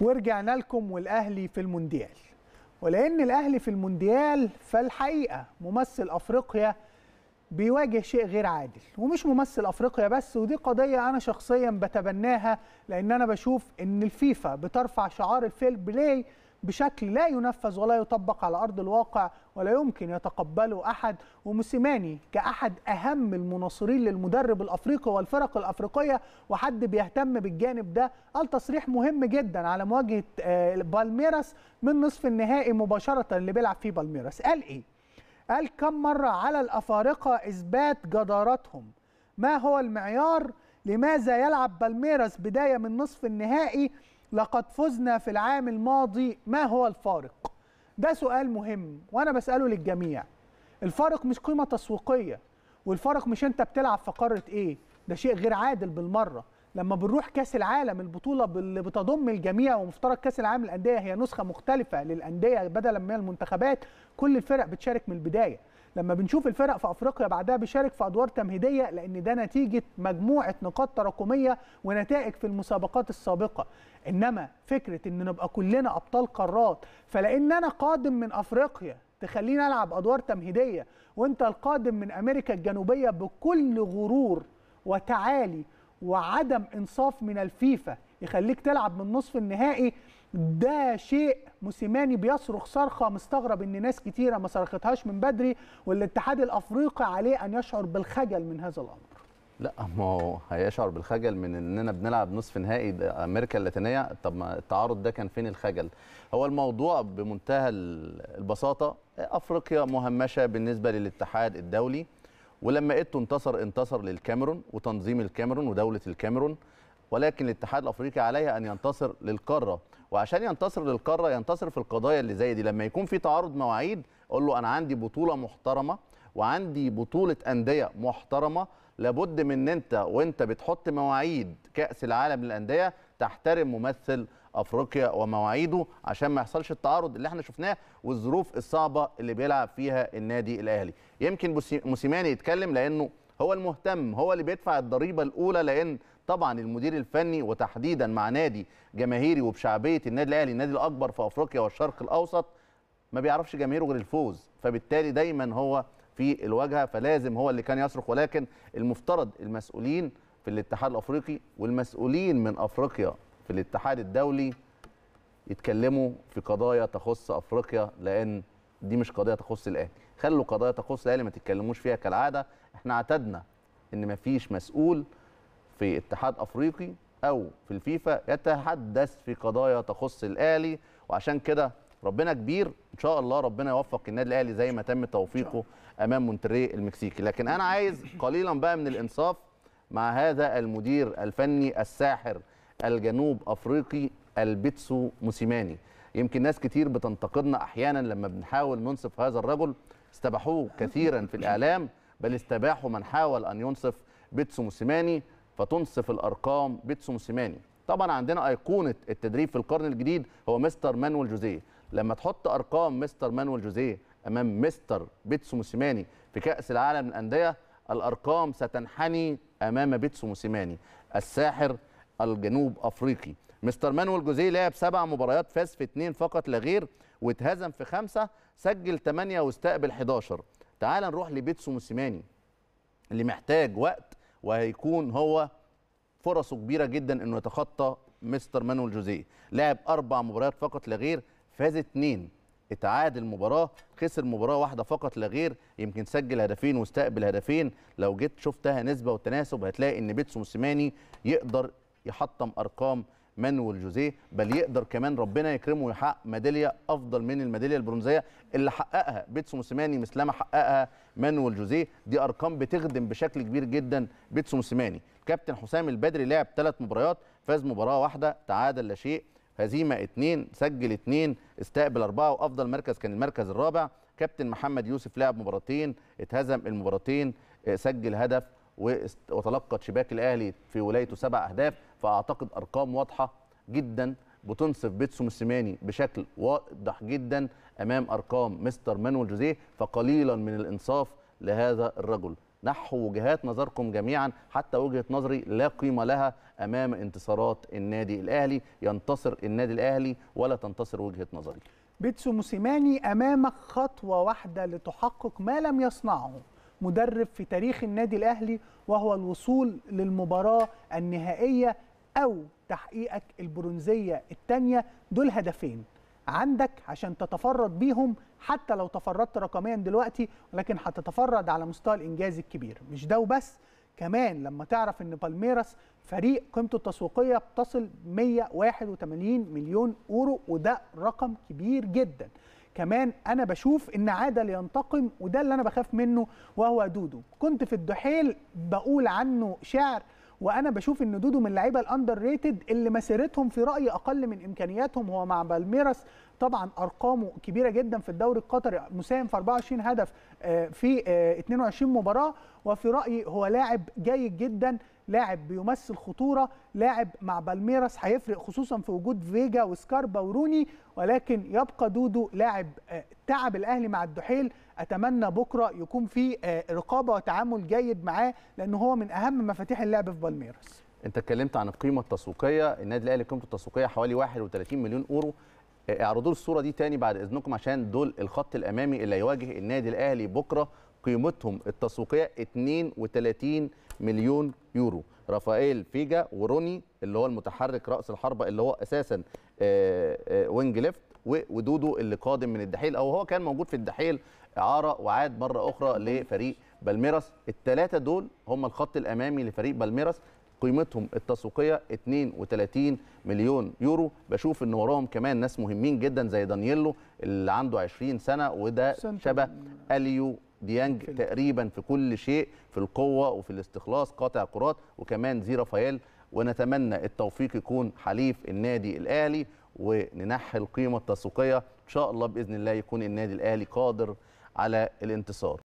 ورجعنا لكم والاهلي في المونديال ولان الاهلي في المونديال فالحقيقه ممثل افريقيا بيواجه شيء غير عادل ومش ممثل افريقيا بس ودي قضيه انا شخصيا بتبناها لان انا بشوف ان الفيفا بترفع شعار الفيل بلاي بشكل لا ينفذ ولا يطبق على أرض الواقع ولا يمكن يتقبله أحد وموسيماني كأحد أهم المناصرين للمدرب الأفريقي والفرق الأفريقية وحد بيهتم بالجانب ده قال تصريح مهم جدا على مواجهة آه، بالميراس من نصف النهائي مباشرة اللي بيلعب فيه بالميراس قال إيه؟ قال كم مرة على الأفارقة إثبات جدارتهم ما هو المعيار لماذا يلعب بالميراس بداية من نصف النهائي لقد فزنا في العام الماضي ما هو الفارق ده سؤال مهم وانا بساله للجميع الفارق مش قيمه تسويقيه والفارق مش انت بتلعب في قاره ايه ده شيء غير عادل بالمره لما بنروح كاس العالم البطوله اللي بتضم الجميع ومفترض كاس العالم الانديه هي نسخه مختلفه للانديه بدلا من المنتخبات كل الفرق بتشارك من البدايه لما بنشوف الفرق في افريقيا بعدها بيشارك في ادوار تمهيديه لان ده نتيجه مجموعه نقاط تراكميه ونتائج في المسابقات السابقه انما فكره ان نبقى كلنا ابطال قارات فلان انا قادم من افريقيا تخليني العب ادوار تمهيديه وانت القادم من امريكا الجنوبيه بكل غرور وتعالي وعدم انصاف من الفيفا يخليك تلعب من نصف النهائي ده شيء موسيماني بيصرخ صرخه مستغرب ان ناس كتيره ما صرختهاش من بدري والاتحاد الافريقي عليه ان يشعر بالخجل من هذا الامر لا ما هو هيشعر بالخجل من اننا بنلعب نصف نهائي امريكا اللاتينيه طب ما التعارض ده كان فين الخجل هو الموضوع بمنتهى البساطه افريقيا مهمشه بالنسبه للاتحاد الدولي ولما ايتو انتصر انتصر للكاميرون وتنظيم الكاميرون ودوله الكاميرون ولكن الاتحاد الافريقي عليه ان ينتصر للقاره وعشان ينتصر للقاره ينتصر في القضايا اللي زي دي لما يكون في تعارض مواعيد اقول له انا عندي بطوله محترمه وعندي بطوله انديه محترمه لابد من ان انت وانت بتحط مواعيد كاس العالم للانديه تحترم ممثل افريقيا ومواعيده عشان ما يحصلش التعارض اللي احنا شفناه والظروف الصعبه اللي بيلعب فيها النادي الاهلي يمكن موسيماني يتكلم لانه هو المهتم هو اللي بيدفع الضريبه الاولى لان طبعا المدير الفني وتحديدا مع نادي جماهيري وبشعبيه النادي الاهلي النادي الاكبر في افريقيا والشرق الاوسط ما بيعرفش جماهيره غير الفوز فبالتالي دايما هو في الواجهه فلازم هو اللي كان يصرخ ولكن المفترض المسؤولين في الاتحاد الافريقي والمسؤولين من افريقيا في الاتحاد الدولي يتكلموا في قضايا تخص افريقيا لان دي مش قضيه تخص الاهلي خلوا قضايا تخص الاهلي ما تتكلموش فيها كالعاده احنا اعتدنا ان مفيش مسؤول في اتحاد افريقي او في الفيفا يتحدث في قضايا تخص الاهلي وعشان كده ربنا كبير ان شاء الله ربنا يوفق النادي الاهلي زي ما تم توفيقه امام مونتري المكسيكي لكن انا عايز قليلا بقى من الانصاف مع هذا المدير الفني الساحر الجنوب افريقي البيتسو موسيماني يمكن ناس كتير بتنتقدنا احيانا لما بنحاول ننصف هذا الرجل استباحوه كثيرا في الاعلام بل استباحوا من حاول ان ينصف بيتسو موسيماني فتنصف الارقام بيتسو موسيماني طبعا عندنا ايقونه التدريب في القرن الجديد هو مستر مانويل جوزيه لما تحط ارقام مستر مانويل جوزيه امام مستر بيتسو موسيماني في كاس العالم للانديه الارقام ستنحني امام بيتسو موسيماني الساحر الجنوب افريقي مستر مانويل جوزيه لعب سبع مباريات فاز في اثنين فقط لا غير واتهزم في خمسه سجل ثمانيه واستقبل 11 تعال نروح لبيتسو موسيماني اللي محتاج وقت وهيكون هو فرصه كبيره جدا انه يتخطى مستر مانويل جوزيه لعب اربع مباريات فقط لا غير فاز اثنين اتعادل مباراه خسر مباراه واحده فقط لا غير يمكن سجل هدفين واستقبل هدفين لو جيت شفتها نسبه وتناسب هتلاقي ان بيتسو موسيماني يقدر يحطم ارقام مانويل جوزيه بل يقدر كمان ربنا يكرمه ويحقق ميداليه افضل من الميداليه البرونزيه اللي حققها بيتسو موسيماني مثل ما حققها مانويل جوزيه دي ارقام بتخدم بشكل كبير جدا بيتسو موسيماني كابتن حسام البدري لعب ثلاث مباريات فاز مباراه واحده تعادل لا شيء هزيمه اثنين سجل اثنين استقبل اربعه وافضل مركز كان المركز الرابع كابتن محمد يوسف لعب مباراتين اتهزم المباراتين آه، سجل هدف وتلقت شباك الاهلي في ولايته سبع اهداف فاعتقد ارقام واضحه جدا بتنصف بيتسو موسيماني بشكل واضح جدا امام ارقام مستر مانويل جوزيه فقليلا من الانصاف لهذا الرجل نحو وجهات نظركم جميعا حتى وجهه نظري لا قيمه لها امام انتصارات النادي الاهلي ينتصر النادي الاهلي ولا تنتصر وجهه نظري بيتسو موسيماني امامك خطوه واحده لتحقق ما لم يصنعه مدرب في تاريخ النادي الاهلي وهو الوصول للمباراه النهائيه او تحقيقك البرونزيه الثانيه دول هدفين عندك عشان تتفرد بيهم حتى لو تفردت رقميا دلوقتي ولكن هتتفرد على مستوى الانجاز الكبير مش ده وبس كمان لما تعرف ان بالميراس فريق قيمته التسويقيه بتصل 181 مليون اورو وده رقم كبير جدا كمان انا بشوف ان عادل ينتقم وده اللي انا بخاف منه وهو دودو كنت في الدحيل بقول عنه شعر وانا بشوف ان دودو من اللعيبه الاندر ريتد اللي مسيرتهم في رايي اقل من امكانياتهم هو مع بالميراس طبعا ارقامه كبيره جدا في الدوري القطري مساهم في 24 هدف آه، في 22 آه، مباراه وفي رايي هو لاعب جيد جدا لاعب بيمثل خطوره لاعب مع بالميراس هيفرق خصوصا في وجود فيجا وسكاربا وروني ولكن يبقى دودو لاعب آه، تعب الاهلي مع الدحيل اتمنى بكره يكون في آه، رقابه وتعامل جيد معاه لان هو من اهم مفاتيح اللعب في بالميراس انت اتكلمت عن القيمه التسويقيه النادي الاهلي قيمته التسويقيه حوالي 31 مليون اورو آه، اعرضوا الصوره دي تاني بعد اذنكم عشان دول الخط الامامي اللي هيواجه النادي الاهلي بكره قيمتهم التسويقيه 32 مليون يورو رافائيل فيجا وروني اللي هو المتحرك راس الحربه اللي هو اساسا آه، آه، وينج ليفت ودودو اللي قادم من الدحيل او هو كان موجود في الدحيل اعاره وعاد مره اخرى لفريق بالميراس الثلاثه دول هم الخط الامامي لفريق بالميراس قيمتهم التسويقيه 32 مليون يورو بشوف ان وراهم كمان ناس مهمين جدا زي دانييلو اللي عنده 20 سنه وده شبه اليو ديانج تقريبا في كل شيء في القوه وفي الاستخلاص قاطع كرات وكمان زي رافائيل ونتمنى التوفيق يكون حليف النادي الاهلي وننحي القيمه التسويقيه ان شاء الله باذن الله يكون النادي الاهلي قادر على الانتصار